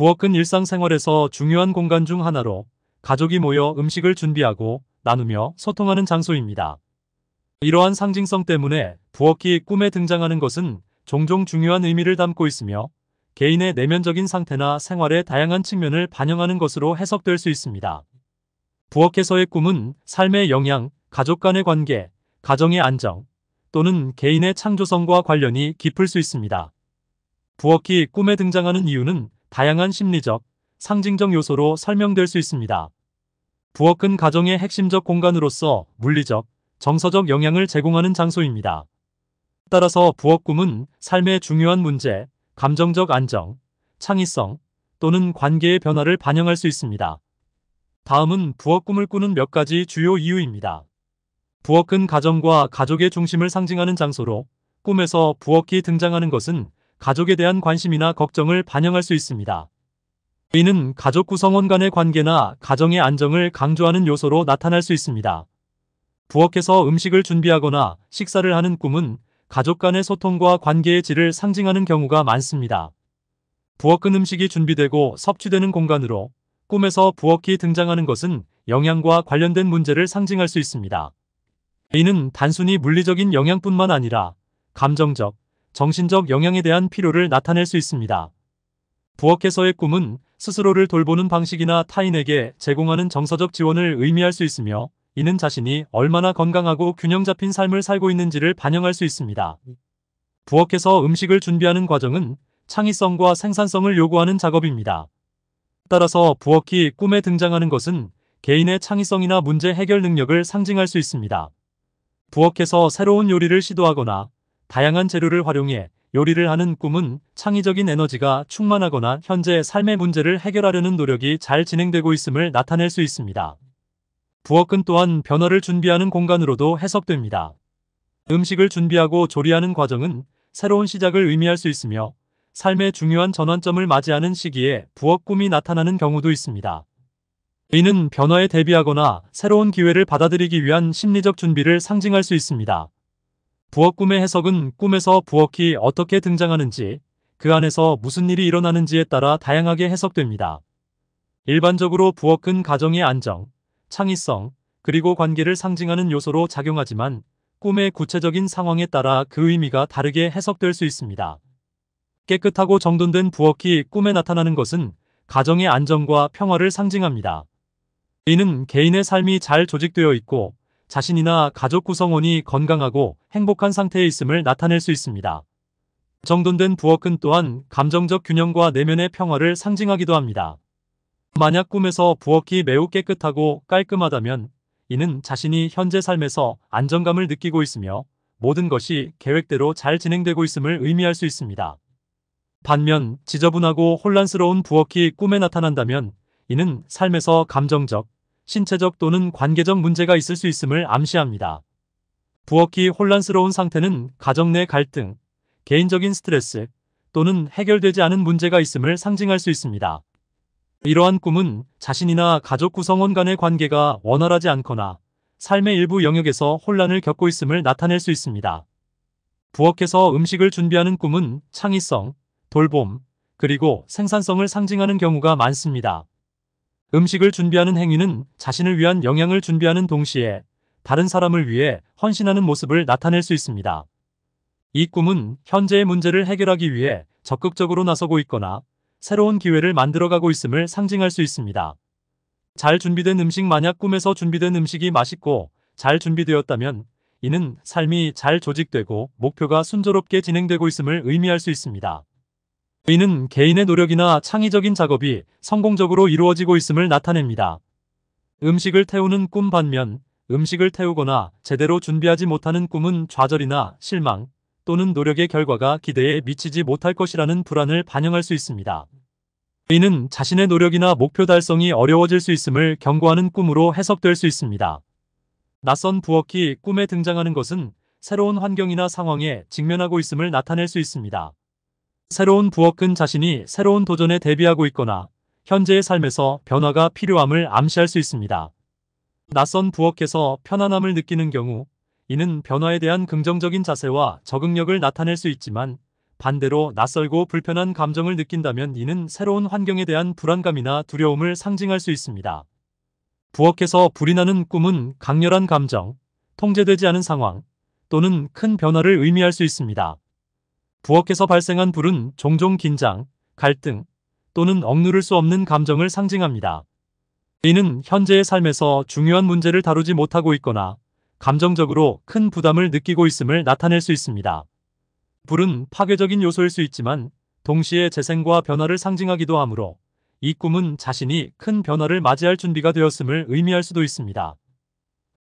부엌은 일상생활에서 중요한 공간 중 하나로 가족이 모여 음식을 준비하고 나누며 소통하는 장소입니다. 이러한 상징성 때문에 부엌이 꿈에 등장하는 것은 종종 중요한 의미를 담고 있으며 개인의 내면적인 상태나 생활의 다양한 측면을 반영하는 것으로 해석될 수 있습니다. 부엌에서의 꿈은 삶의 영향, 가족 간의 관계, 가정의 안정 또는 개인의 창조성과 관련이 깊을 수 있습니다. 부엌이 꿈에 등장하는 이유는 다양한 심리적, 상징적 요소로 설명될 수 있습니다. 부엌은 가정의 핵심적 공간으로서 물리적, 정서적 영향을 제공하는 장소입니다. 따라서 부엌 꿈은 삶의 중요한 문제, 감정적 안정, 창의성 또는 관계의 변화를 반영할 수 있습니다. 다음은 부엌 꿈을 꾸는 몇 가지 주요 이유입니다. 부엌은 가정과 가족의 중심을 상징하는 장소로 꿈에서 부엌이 등장하는 것은 가족에 대한 관심이나 걱정을 반영할 수 있습니다. 이는 가족 구성원 간의 관계나 가정의 안정을 강조하는 요소로 나타날 수 있습니다. 부엌에서 음식을 준비하거나 식사를 하는 꿈은 가족 간의 소통과 관계의 질을 상징하는 경우가 많습니다. 부엌은 음식이 준비되고 섭취되는 공간으로 꿈에서 부엌이 등장하는 것은 영양과 관련된 문제를 상징할 수 있습니다. 이는 단순히 물리적인 영양뿐만 아니라 감정적, 정신적 영향에 대한 필요를 나타낼 수 있습니다. 부엌에서의 꿈은 스스로를 돌보는 방식이나 타인에게 제공하는 정서적 지원을 의미할 수 있으며 이는 자신이 얼마나 건강하고 균형 잡힌 삶을 살고 있는지를 반영할 수 있습니다. 부엌에서 음식을 준비하는 과정은 창의성과 생산성을 요구하는 작업입니다. 따라서 부엌이 꿈에 등장하는 것은 개인의 창의성이나 문제 해결 능력을 상징할 수 있습니다. 부엌에서 새로운 요리를 시도하거나 다양한 재료를 활용해 요리를 하는 꿈은 창의적인 에너지가 충만하거나 현재 삶의 문제를 해결하려는 노력이 잘 진행되고 있음을 나타낼 수 있습니다. 부엌은 또한 변화를 준비하는 공간으로도 해석됩니다. 음식을 준비하고 조리하는 과정은 새로운 시작을 의미할 수 있으며 삶의 중요한 전환점을 맞이하는 시기에 부엌 꿈이 나타나는 경우도 있습니다. 이는 변화에 대비하거나 새로운 기회를 받아들이기 위한 심리적 준비를 상징할 수 있습니다. 부엌 꿈의 해석은 꿈에서 부엌이 어떻게 등장하는지 그 안에서 무슨 일이 일어나는지에 따라 다양하게 해석됩니다. 일반적으로 부엌은 가정의 안정, 창의성, 그리고 관계를 상징하는 요소로 작용하지만 꿈의 구체적인 상황에 따라 그 의미가 다르게 해석될 수 있습니다. 깨끗하고 정돈된 부엌이 꿈에 나타나는 것은 가정의 안정과 평화를 상징합니다. 이는 개인의 삶이 잘 조직되어 있고 자신이나 가족 구성원이 건강하고 행복한 상태에 있음을 나타낼 수 있습니다. 정돈된 부엌은 또한 감정적 균형과 내면의 평화를 상징하기도 합니다. 만약 꿈에서 부엌이 매우 깨끗하고 깔끔하다면 이는 자신이 현재 삶에서 안정감을 느끼고 있으며 모든 것이 계획대로 잘 진행되고 있음을 의미할 수 있습니다. 반면 지저분하고 혼란스러운 부엌이 꿈에 나타난다면 이는 삶에서 감정적, 신체적 또는 관계적 문제가 있을 수 있음을 암시합니다. 부엌이 혼란스러운 상태는 가정 내 갈등, 개인적인 스트레스 또는 해결되지 않은 문제가 있음을 상징할 수 있습니다. 이러한 꿈은 자신이나 가족 구성원 간의 관계가 원활하지 않거나 삶의 일부 영역에서 혼란을 겪고 있음을 나타낼 수 있습니다. 부엌에서 음식을 준비하는 꿈은 창의성, 돌봄, 그리고 생산성을 상징하는 경우가 많습니다. 음식을 준비하는 행위는 자신을 위한 영양을 준비하는 동시에 다른 사람을 위해 헌신하는 모습을 나타낼 수 있습니다. 이 꿈은 현재의 문제를 해결하기 위해 적극적으로 나서고 있거나 새로운 기회를 만들어가고 있음을 상징할 수 있습니다. 잘 준비된 음식 만약 꿈에서 준비된 음식이 맛있고 잘 준비되었다면 이는 삶이 잘 조직되고 목표가 순조롭게 진행되고 있음을 의미할 수 있습니다. 이는 개인의 노력이나 창의적인 작업이 성공적으로 이루어지고 있음을 나타냅니다. 음식을 태우는 꿈 반면 음식을 태우거나 제대로 준비하지 못하는 꿈은 좌절이나 실망 또는 노력의 결과가 기대에 미치지 못할 것이라는 불안을 반영할 수 있습니다. 이는 자신의 노력이나 목표 달성이 어려워질 수 있음을 경고하는 꿈으로 해석될 수 있습니다. 낯선 부엌이 꿈에 등장하는 것은 새로운 환경이나 상황에 직면하고 있음을 나타낼 수 있습니다. 새로운 부엌근 자신이 새로운 도전에 대비하고 있거나 현재의 삶에서 변화가 필요함을 암시할 수 있습니다. 낯선 부엌에서 편안함을 느끼는 경우 이는 변화에 대한 긍정적인 자세와 적응력을 나타낼 수 있지만 반대로 낯설고 불편한 감정을 느낀다면 이는 새로운 환경에 대한 불안감이나 두려움을 상징할 수 있습니다. 부엌에서 불이 나는 꿈은 강렬한 감정, 통제되지 않은 상황 또는 큰 변화를 의미할 수 있습니다. 부엌에서 발생한 불은 종종 긴장, 갈등 또는 억누를 수 없는 감정을 상징합니다. 이는 현재의 삶에서 중요한 문제를 다루지 못하고 있거나 감정적으로 큰 부담을 느끼고 있음을 나타낼 수 있습니다. 불은 파괴적인 요소일 수 있지만 동시에 재생과 변화를 상징하기도 하므로 이 꿈은 자신이 큰 변화를 맞이할 준비가 되었음을 의미할 수도 있습니다.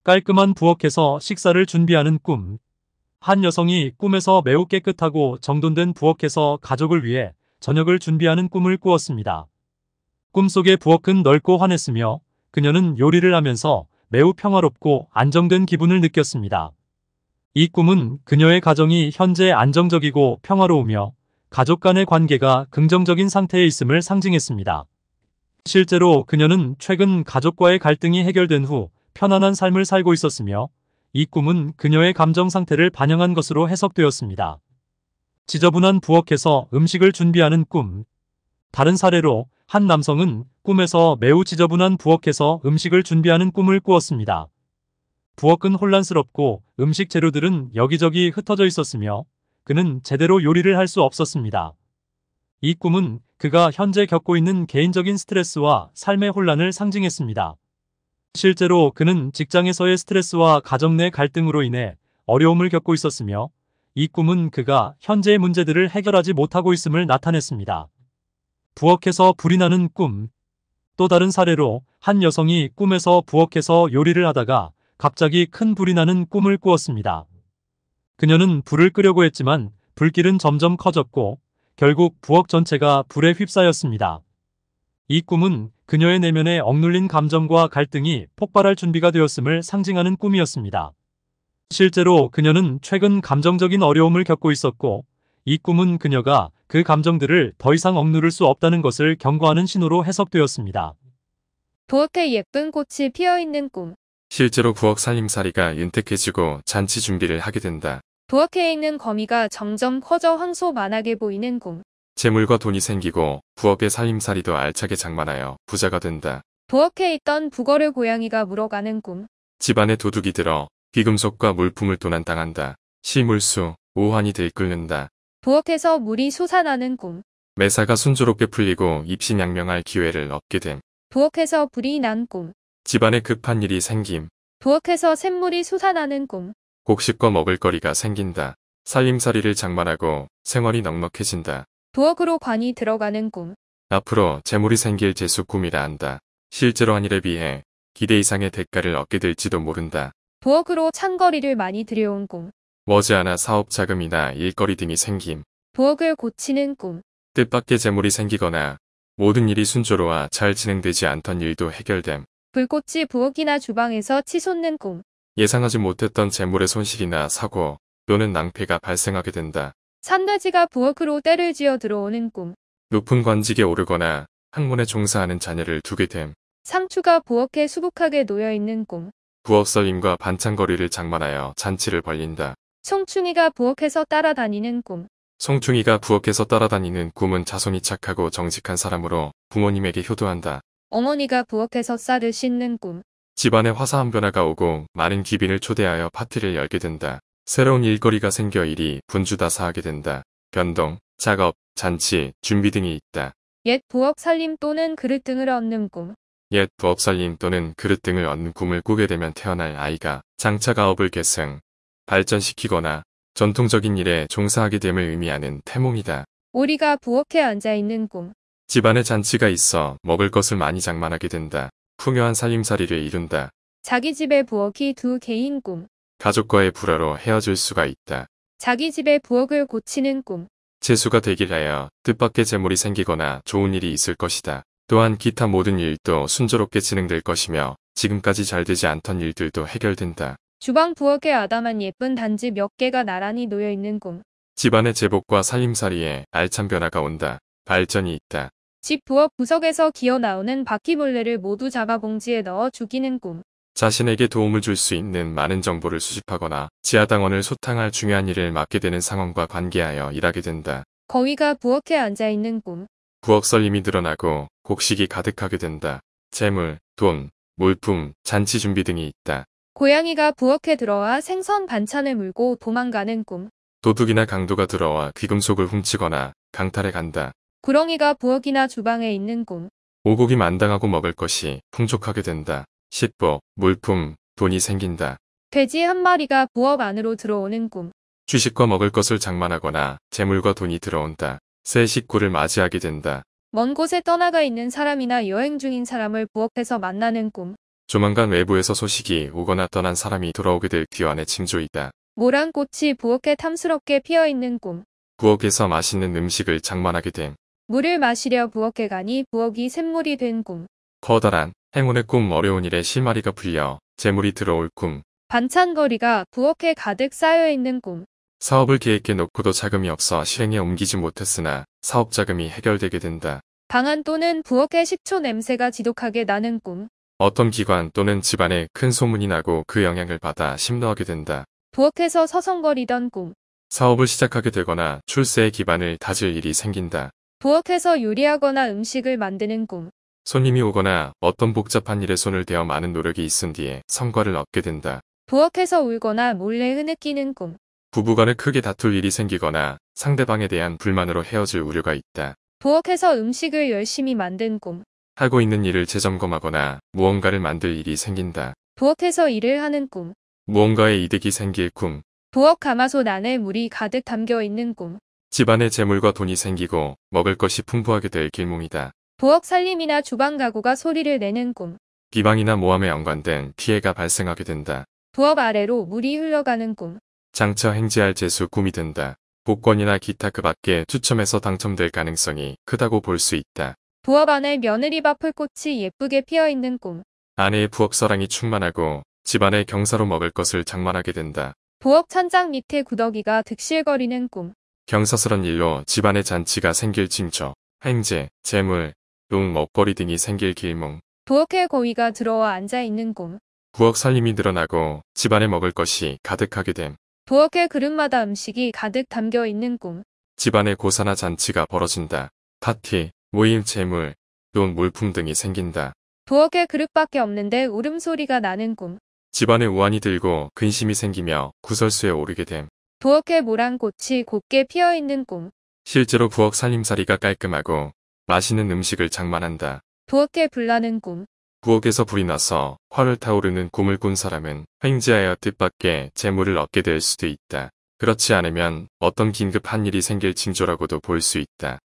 깔끔한 부엌에서 식사를 준비하는 꿈한 여성이 꿈에서 매우 깨끗하고 정돈된 부엌에서 가족을 위해 저녁을 준비하는 꿈을 꾸었습니다. 꿈속의 부엌은 넓고 환했으며 그녀는 요리를 하면서 매우 평화롭고 안정된 기분을 느꼈습니다. 이 꿈은 그녀의 가정이 현재 안정적이고 평화로우며 가족 간의 관계가 긍정적인 상태에 있음을 상징했습니다. 실제로 그녀는 최근 가족과의 갈등이 해결된 후 편안한 삶을 살고 있었으며 이 꿈은 그녀의 감정 상태를 반영한 것으로 해석되었습니다. 지저분한 부엌에서 음식을 준비하는 꿈 다른 사례로 한 남성은 꿈에서 매우 지저분한 부엌에서 음식을 준비하는 꿈을 꾸었습니다. 부엌은 혼란스럽고 음식 재료들은 여기저기 흩어져 있었으며 그는 제대로 요리를 할 수 없었습니다. 이 꿈은 그가 현재 겪고 있는 개인적인 스트레스와 삶의 혼란을 상징했습니다. 실제로 그는 직장에서의 스트레스와 가정 내 갈등으로 인해 어려움을 겪고 있었으며 이 꿈은 그가 현재의 문제들을 해결하지 못하고 있음을 나타냈습니다. 부엌에서 불이 나는 꿈 또 다른 사례로 한 여성이 꿈에서 부엌에서 요리를 하다가 갑자기 큰 불이 나는 꿈을 꾸었습니다. 그녀는 불을 끄려고 했지만 불길은 점점 커졌고 결국 부엌 전체가 불에 휩싸였습니다. 이 꿈은 그녀의 내면에 억눌린 감정과 갈등이 폭발할 준비가 되었음을 상징하는 꿈이었습니다. 실제로 그녀는 최근 감정적인 어려움을 겪고 있었고 이 꿈은 그녀가 그 감정들을 더 이상 억누를 수 없다는 것을 경고하는 신호로 해석되었습니다. 부엌에 예쁜 꽃이 피어있는 꿈 실제로 부엌 살림살이가 윤택해지고 잔치 준비를 하게 된다. 부엌에 있는 거미가 점점 커져 황소 만하게 보이는 꿈 재물과 돈이 생기고 부업의 살림살이도 알차게 장만하여 부자가 된다. 부엌에 있던 부어를 고양이가 물어가는 꿈. 집안에 도둑이 들어 귀금속과 물품을 도난당한다. 시물수, 오환이 들끓는다. 부엌에서 물이 솟아나는 꿈. 매사가 순조롭게 풀리고 입신양명할 기회를 얻게 됨. 부엌에서 불이 난 꿈. 집안에 급한 일이 생김. 부엌에서 샘물이 솟아나는 꿈. 곡식과 먹을거리가 생긴다. 살림살이를 장만하고 생활이 넉넉해진다. 도억으로 관이 들어가는 꿈. 앞으로 재물이 생길 재수 꿈이라 한다. 실제로 한 일에 비해 기대 이상의 대가를 얻게 될지도 모른다. 도억으로 창거리를 많이 들여온 꿈. 머지않아 사업 자금이나 일거리 등이 생김. 도억을 고치는 꿈. 뜻밖의 재물이 생기거나 모든 일이 순조로와 잘 진행되지 않던 일도 해결됨. 불꽃이 부엌이나 주방에서 치솟는 꿈. 예상하지 못했던 재물의 손실이나 사고 또는 낭패가 발생하게 된다. 산돼지가 부엌으로 때를 지어 들어오는 꿈. 높은 관직에 오르거나 학문에 종사하는 자녀를 두게 됨. 상추가 부엌에 수북하게 놓여있는 꿈. 부엌서임과 반찬거리를 장만하여 잔치를 벌린다. 송충이가 부엌에서 따라다니는 꿈. 송충이가 부엌에서 따라다니는 꿈은 자손이 착하고 정직한 사람으로 부모님에게 효도한다. 어머니가 부엌에서 쌀을 씻는 꿈. 집안에 화사한 변화가 오고 많은 기빈을 초대하여 파티를 열게 된다. 새로운 일거리가 생겨 일이 분주다사하게 된다. 변동, 작업, 잔치, 준비 등이 있다. 옛 부엌 살림 또는 그릇 등을 얻는 꿈. 옛 부엌 살림 또는 그릇 등을 얻는 꿈을 꾸게 되면 태어날 아이가 장차 가업을 계승, 발전시키거나 전통적인 일에 종사하게 됨을 의미하는 태몽이다. 우리가 부엌에 앉아있는 꿈. 집안에 잔치가 있어 먹을 것을 많이 장만하게 된다. 풍요한 살림살이를 이룬다. 자기 집에 부엌이 두 개인 꿈. 가족과의 불화로 헤어질 수가 있다. 자기 집의 부엌을 고치는 꿈. 재수가 되길 하여 뜻밖의 재물이 생기거나 좋은 일이 있을 것이다. 또한 기타 모든 일도 순조롭게 진행될 것이며 지금까지 잘 되지 않던 일들도 해결된다. 주방 부엌에 아담한 예쁜 단지 몇 개가 나란히 놓여 있는 꿈. 집안의 제복과 살림살이에 알찬 변화가 온다. 발전이 있다. 집 부엌 구석에서 기어 나오는 바퀴벌레를 모두 잡아 봉지에 넣어 죽이는 꿈. 자신에게 도움을 줄 수 있는 많은 정보를 수집하거나 지하당원을 소탕할 중요한 일을 맡게 되는 상황과 관계하여 일하게 된다. 거위가 부엌에 앉아있는 꿈. 부엌 설림이 늘어나고 곡식이 가득하게 된다. 재물, 돈, 물품, 잔치 준비 등이 있다. 고양이가 부엌에 들어와 생선 반찬을 물고 도망가는 꿈. 도둑이나 강도가 들어와 귀금속을 훔치거나 강탈해 간다. 구렁이가 부엌이나 주방에 있는 꿈. 오곡이 만당하고 먹을 것이 풍족하게 된다. 식보, 물품, 돈이 생긴다. 돼지 한 마리가 부엌 안으로 들어오는 꿈. 주식과 먹을 것을 장만하거나 재물과 돈이 들어온다. 새 식구를 맞이하게 된다. 먼 곳에 떠나가 있는 사람이나 여행 중인 사람을 부엌에서 만나는 꿈. 조만간 외부에서 소식이 오거나 떠난 사람이 돌아오게 될 귀환의 침조이다 모란 꽃이 부엌에 탐스럽게 피어있는 꿈. 부엌에서 맛있는 음식을 장만하게 됨. 물을 마시려 부엌에 가니 부엌이 샘물이 된 꿈. 커다란 행운의 꿈 어려운 일에 실마리가 풀려 재물이 들어올 꿈. 반찬거리가 부엌에 가득 쌓여있는 꿈. 사업을 계획해 놓고도 자금이 없어 실행에 옮기지 못했으나 사업 자금이 해결되게 된다. 방안 또는 부엌의 식초 냄새가 지독하게 나는 꿈. 어떤 기관 또는 집안에 큰 소문이 나고 그 영향을 받아 심노하게 된다. 부엌에서 서성거리던 꿈. 사업을 시작하게 되거나 출세의 기반을 다질 일이 생긴다. 부엌에서 요리하거나 음식을 만드는 꿈. 손님이 오거나 어떤 복잡한 일에 손을 대어 많은 노력이 있은 뒤에 성과를 얻게 된다. 부엌에서 울거나 몰래 흐느끼는 꿈. 부부간에 크게 다툴 일이 생기거나 상대방에 대한 불만으로 헤어질 우려가 있다. 부엌에서 음식을 열심히 만든 꿈. 하고 있는 일을 재점검하거나 무언가를 만들 일이 생긴다. 부엌에서 일을 하는 꿈. 무언가의 이득이 생길 꿈. 부엌 가마솥 안에 물이 가득 담겨 있는 꿈. 집안에 재물과 돈이 생기고 먹을 것이 풍부하게 될 길몽이다. 부엌 살림이나 주방 가구가 소리를 내는 꿈. 비방이나 모함에 연관된 피해가 발생하게 된다. 부엌 아래로 물이 흘러가는 꿈. 장차 행지할 재수 꿈이 된다. 복권이나 기타 그 밖에 추첨해서 당첨될 가능성이 크다고 볼 수 있다. 부엌 안에 며느리밥 풀꽃이 예쁘게 피어있는 꿈. 아내의 부엌 사랑이 충만하고 집안에 경사로 먹을 것을 장만하게 된다. 부엌 천장 밑에 구더기가 득실거리는 꿈. 경사스런 일로 집안에 잔치가 생길 징조, 행제, 재물, 용 먹거리 등이 생길 길몽. 부엌에 고위가 들어와 앉아있는 꿈. 부엌 살림이 늘어나고 집안에 먹을 것이 가득하게 됨. 부엌에 그릇마다 음식이 가득 담겨있는 꿈. 집안에 고사나 잔치가 벌어진다. 파티, 모임 재물, 돈 물품 등이 생긴다. 부엌에 그릇밖에 없는데 울음소리가 나는 꿈. 집안에 우환이 들고 근심이 생기며 구설수에 오르게 됨. 부엌에 모란 꽃이 곱게 피어있는 꿈. 실제로 부엌 살림살이가 깔끔하고 맛있는 음식을 장만한다. 부엌에 불나는 꿈. 부엌에서 불이 나서 화를 타오르는 꿈을 꾼 사람은 횡재하여 뜻밖의 재물을 얻게 될 수도 있다. 그렇지 않으면 어떤 긴급한 일이 생길 징조라고도 볼 수 있다.